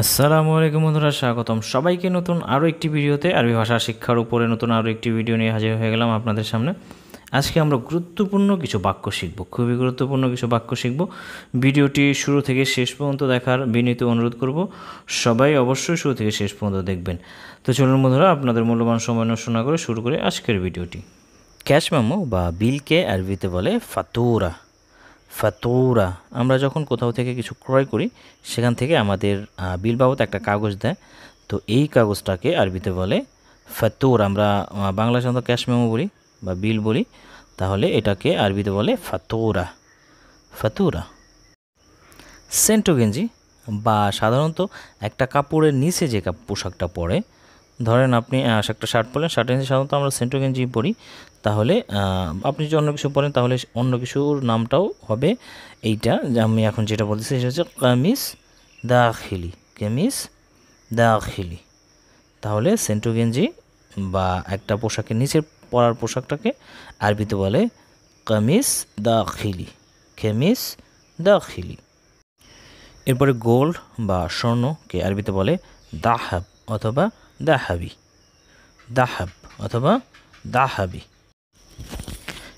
আসসালামু আলাইকুম বন্ধুরা স্বাগতম সবাইকে নতুন আরও একটি ভিডিওতে আরবি ভাষা শিক্ষার উপরে নতুন আরও একটি ভিডিও নিয়ে হাজির হয়ে গেলাম আপনাদের সামনে আজকে আমরা গুরুত্বপূর্ণ কিছু বাক্য শিখব খুবই গুরুত্বপূর্ণ কিছু বাক্য শিখব ভিডিওটি শুরু থেকে শেষ পর্যন্ত দেখার বিনীত অনুরোধ করব সবাই অবশ্যই শুরু থেকে শেষ পর্যন্ত দেখবেন তো চলুন বন্ধুরা আপনাদের মূল্যবান সময় নষ্ট না করে শুরু করে আজকের ভিডিওটি ক্যাশ মামো বা বিলকে আরবিতে বলে ফাতুরা ফাতুরা আমরা যখন কোথাও থেকে কিছু ক্রয় করি সেখান থেকে আমাদের বিল বাবদ একটা কাগজ দেয় তো এই কাগজটাকে আরবিতে বলে ফাতুর আমরা বাংলা সাধারণত ক্যাশ মেমো বলি বা বিল বলি তাহলে এটাকে আরবিতে বলে ফাতুরা ফাতুরা সেন্টো গেঞ্জি বা সাধারণত একটা কাপড়ের নিচে যে পোশাকটা পরে ধরেন আপনি একটা শার্ট পরলেন শার্ট ইঞ্চি সাধারণত আমরা সেন্টো গেঞ্জি পরি তাহলে আপনি যদি অন্য কিছু পরেন তাহলে অন্য কিছুর নামটাও হবে এইটা আমি এখন যেটা বলতেছি সেটা হচ্ছে কামিজ দাখিলি কেমিস খিলি তাহলে সেন্টো গেঞ্জি বা একটা পোশাকের নিচের পরার পোশাকটাকে আরবিতে বলে কামিস দাখিলি দা খিলি এরপরে গোল্ড বা স্বর্ণকে আরবিতে বলে দাহাব অথবা দাহাবি দাহাব অথবা দাহাবি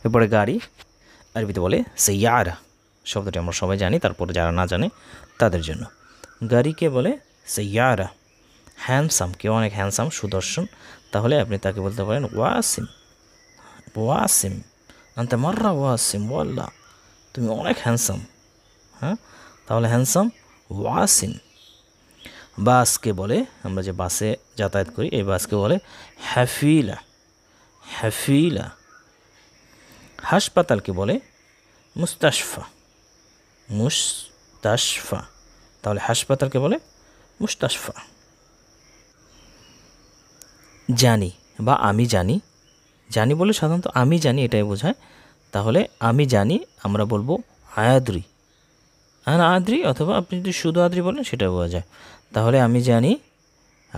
এরপরে গাড়ি আরবিতে বলে ইয়ারা শব্দটি আমরা সবাই জানি তারপরে যারা না জানে তাদের জন্য গাড়িকে বলে সেইয়ারা হ্যান্ডসাম কেউ অনেক হ্যান্ডসাম সুদর্শন তাহলে আপনি তাকে বলতে পারেন ওয়াসিম ওয়াসিম আনতে মার্রা ওয়াসিম ওয়াল্লা তুমি অনেক হ্যান্ডসাম হ্যাঁ তাহলে হ্যান্ডসাম ওয়াসিম বাসকে বলে আমরা যে বাসে যাতায়াত করি এই বাসকে বলে হ্যাফিলা হ্যাফিলা হাসপাতালকে বলে মুস্তাশফা মুস্তাশফা তাহলে হাসপাতালকে বলে মুস্তাশফা জানি বা আমি জানি জানি বলে সাধারণত আমি জানি এটাই বোঝায় তাহলে আমি জানি আমরা বলবো আয়াদুরি আন আদ্রি অথবা আপনি যদি শুধু আদ্রি বলেন সেটা বোঝা যায় তাহলে আমি জানি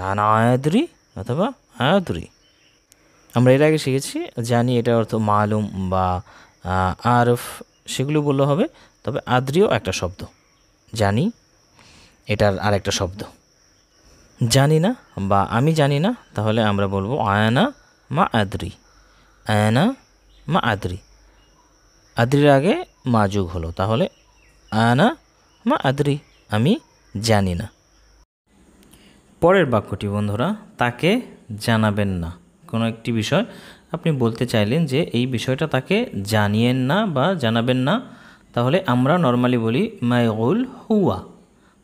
আন আয়াদ্রি অথবা আয়াদ্রি আমরা এর আগে শিখেছি জানি এটা অর্থ মালুম বা আরফ সেগুলো বললে হবে তবে আদ্রিও একটা শব্দ জানি এটার আর একটা শব্দ জানি না বা আমি জানি না তাহলে আমরা বলবো আয়না মা আদ্রি আয়না মা আদ্রি আদ্রির আগে মা যুগ হলো তাহলে আনা মা আদরি আমি জানি না পরের বাক্যটি বন্ধুরা তাকে জানাবেন না কোনো একটি বিষয় আপনি বলতে চাইলেন যে এই বিষয়টা তাকে জানিয়েন না বা জানাবেন না তাহলে আমরা নর্মালি বলি মায়গুল হুয়া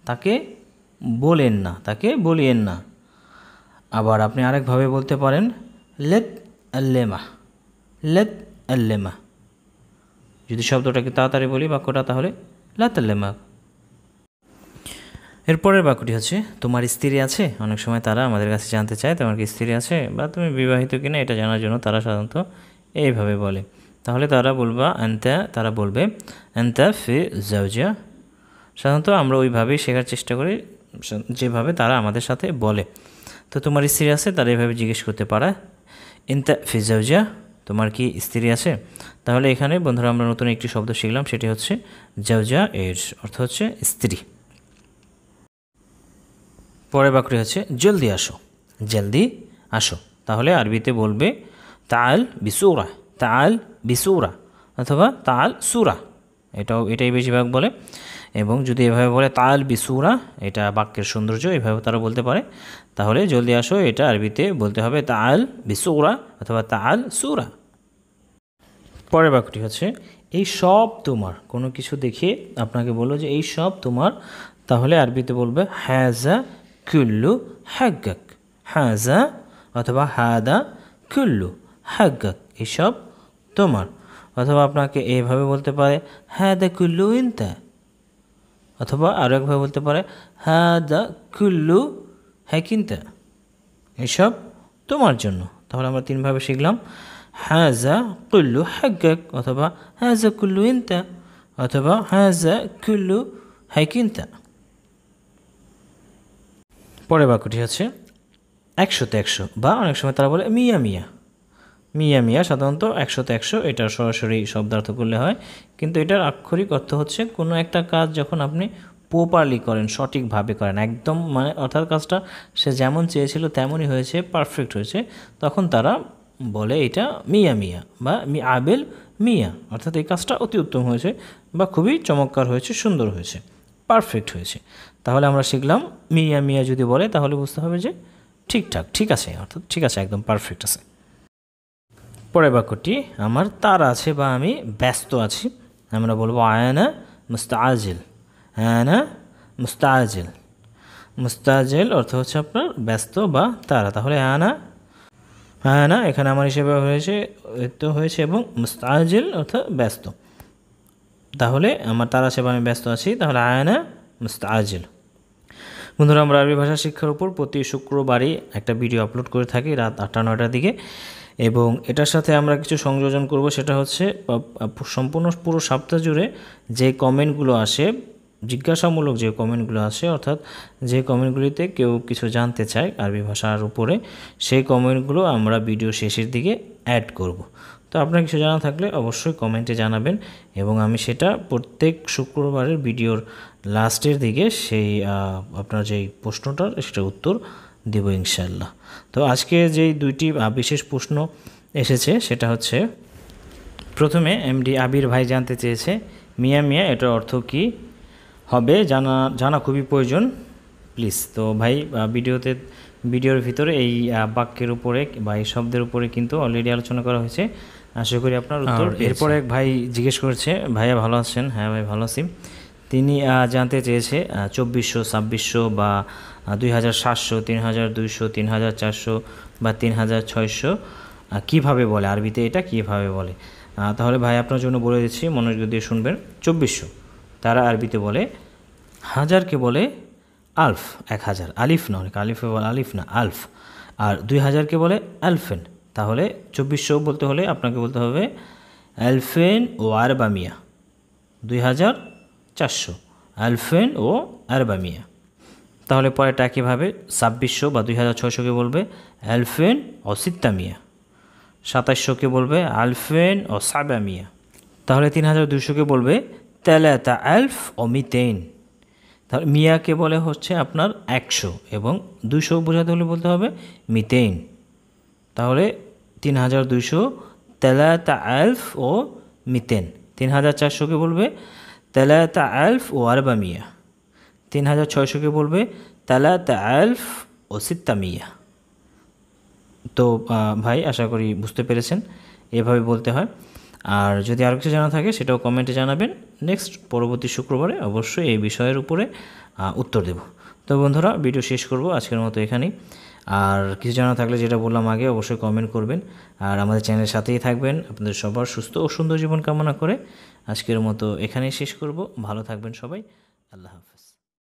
তাকে বলেন না তাকে বলিয়েন না আবার আপনি আরেকভাবে বলতে পারেন লেত আল্লেমা লেত আল্লেমা যদি শব্দটাকে তাড়াতাড়ি বলি বাক্যটা তাহলে লাতাল্লেমাক এরপরের বাক্যটি হচ্ছে তোমার স্ত্রী আছে অনেক সময় তারা আমাদের কাছে জানতে চায় তোমার কি স্ত্রী আছে বা তুমি বিবাহিত কিনা এটা জানার জন্য তারা সাধারণত এইভাবে বলে তাহলে তারা বলবা অ্যান্তা তারা বলবে অ্যান্তা ফি জাউজা সাধারণত আমরা ওইভাবেই শেখার চেষ্টা করি যেভাবে তারা আমাদের সাথে বলে তো তোমার স্ত্রী আছে তারা এভাবে জিজ্ঞেস করতে পারে ইন্তা ফি জাউজা তোমার কি স্ত্রী আছে তাহলে এখানে বন্ধুরা আমরা নতুন একটি শব্দ শিখলাম সেটি হচ্ছে জাউজা এর অর্থ হচ্ছে স্ত্রী পরে বাকরি হচ্ছে জলদি আসো জলদি আসো তাহলে আরবিতে বলবে তাল বিসুরা তাল বিসুরা অথবা তাল সুরা এটাও এটাই বেশিরভাগ বলে এবং যদি এভাবে বলে তাল বিসুরা এটা বাক্যের সৌন্দর্য এভাবে তারা বলতে পারে তাহলে জলদি আসো এটা আরবিতে বলতে হবে তাল বিসুরা অথবা তাল সুরা পরের বাক্যটি হচ্ছে এই সব তোমার কোনো কিছু দেখে আপনাকে বললো যে এই সব তোমার তাহলে আরবিতে বলবে হ্যাজা কুল্লু হ্যাগাক হ্যাজা অথবা হাদা কুল্লু হ্যাগাক সব তোমার অথবা আপনাকে এইভাবে বলতে পারে হ্যাঁ দ্য কুল্লু ইনতা অথবা আরও একভাবে বলতে পারে হ্যাঁ দ্য কুল্লু হ্যাঁ কিনতা এসব তোমার জন্য তাহলে আমরা তিনভাবে শিখলাম হ্যাঁ যা কুল্লু হ্যাক অথবা হ্যাঁ যা কুল্লু ইনতা অথবা হ্যাঁ যা কুল্লু হ্যাঁ কিনতা পরের বাক্যটি হচ্ছে একশোতে একশো বা অনেক সময় তারা বলে মিয়া মিয়া মিয়া মিয়া সাধারণত একশোতে একশো এটা সরাসরি শব্দার্থ করলে হয় কিন্তু এটার আক্ষরিক অর্থ হচ্ছে কোনো একটা কাজ যখন আপনি প্রপারলি করেন সঠিকভাবে করেন একদম মানে অর্থাৎ কাজটা সে যেমন চেয়েছিল তেমনই হয়েছে পারফেক্ট হয়েছে তখন তারা বলে এটা মিয়া মিয়া বা মি আবেল মিয়া অর্থাৎ এই কাজটা অতি উত্তম হয়েছে বা খুবই চমৎকার হয়েছে সুন্দর হয়েছে পারফেক্ট হয়েছে তাহলে আমরা শিখলাম মিয়া মিয়া যদি বলে তাহলে বুঝতে হবে যে ঠিকঠাক ঠিক আছে অর্থাৎ ঠিক আছে একদম পারফেক্ট আছে পরের বাক্যটি আমার তার আছে বা আমি ব্যস্ত আছি আমরা বলবো আয়না মুস্তাজিল আয়না মুস্তাজিল মুস্তাজিল অর্থ হচ্ছে আপনার ব্যস্ত বা তারা তাহলে আয়না আয়না এখানে আমার হিসেবে হয়েছে তো হয়েছে এবং মুস্তাজিল অর্থাৎ ব্যস্ত তাহলে আমার তার আছে বা আমি ব্যস্ত আছি তাহলে আয়না মুস্তাজিল বন্ধুরা আমরা আরবি ভাষা শিক্ষার উপর প্রতি শুক্রবারই একটা ভিডিও আপলোড করে থাকি রাত আটটা নয়টার দিকে এবং এটার সাথে আমরা কিছু সংযোজন করব সেটা হচ্ছে সম্পূর্ণ পুরো সপ্তাহ জুড়ে যে কমেন্টগুলো আসে জিজ্ঞাসামূলক যে কমেন্টগুলো আসে অর্থাৎ যে কমেন্টগুলিতে কেউ কিছু জানতে চায় আরবি ভাষার উপরে সেই কমেন্টগুলো আমরা ভিডিও শেষের দিকে অ্যাড করব। তো আপনার কিছু জানা থাকলে অবশ্যই কমেন্টে জানাবেন এবং আমি সেটা প্রত্যেক শুক্রবারের ভিডিওর লাস্টের দিকে সেই আপনার যেই প্রশ্নটার সেটা উত্তর দেব ইনশাল্লাহ তো আজকে যেই দুইটি বিশেষ প্রশ্ন এসেছে সেটা হচ্ছে প্রথমে এমডি আবির ভাই জানতে চেয়েছে মিয়া মিয়া এটার অর্থ কি হবে জানা জানা খুবই প্রয়োজন প্লিজ তো ভাই ভিডিওতে ভিডিওর ভিতরে এই বাক্যের উপরে বা এই শব্দের উপরে কিন্তু অলরেডি আলোচনা করা হয়েছে আশা করি আপনার উত্তর এরপরে এক ভাই জিজ্ঞেস করছে ভাইয়া ভালো আছেন হ্যাঁ ভাই ভালো আছি তিনি জানতে চেয়েছে চব্বিশশো ছাব্বিশশো বা দুই হাজার সাতশো তিন হাজার দুইশো তিন হাজার চারশো বা তিন হাজার ছয়শো কীভাবে বলে আরবিতে এটা কীভাবে বলে তাহলে ভাই আপনার জন্য বলে দিচ্ছি মনোযোগ দিয়ে শুনবেন চব্বিশশো তারা আরবিতে বলে হাজারকে বলে আলফ এক হাজার আলিফ না অনেক আলিফে বলে আলিফ না আলফ আর দুই হাজারকে বলে আলফেন তাহলে চব্বিশশো বলতে হলে আপনাকে বলতে হবে অ্যালফেন ও আরবামিয়া দুই হাজার চারশো আলফেন ও অ্যারবামিয়া তাহলে পরেটা একইভাবে ছাব্বিশশো বা দুই হাজার ছয়শোকে বলবে আলফেন ও সিত্তামিয়া সাতাশশোকে বলবে আলফেন ও সাবামিয়া তাহলে তিন হাজার দুশোকে বলবে তেলাতা আলফ ও মিতেন তাহলে মিয়াকে বলে হচ্ছে আপনার একশো এবং দুশো বোঝাতে হলে বলতে হবে মিতেন তাহলে তিন হাজার দুশো তেলাতা আলফ ও মিতেন তিন হাজার চারশোকে বলবে তালাতা আলফ ও আরবামিয়া তিন হাজার ছয়শোকে বলবে তালাতা আলফ ও সিত্তামিয়া তো ভাই আশা করি বুঝতে পেরেছেন এভাবে বলতে হয় আর যদি আরও কিছু জানা থাকে সেটাও কমেন্টে জানাবেন নেক্সট পরবর্তী শুক্রবারে অবশ্যই এই বিষয়ের উপরে উত্তর দেব তো বন্ধুরা ভিডিও শেষ করব আজকের মতো এখানেই আর কিছু জানা থাকলে যেটা বললাম আগে অবশ্যই কমেন্ট করবেন আর আমাদের চ্যানেলের সাথেই থাকবেন আপনাদের সবার সুস্থ ও সুন্দর জীবন কামনা করে আজকের মতো এখানেই শেষ করব ভালো থাকবেন সবাই আল্লাহ হাফিজ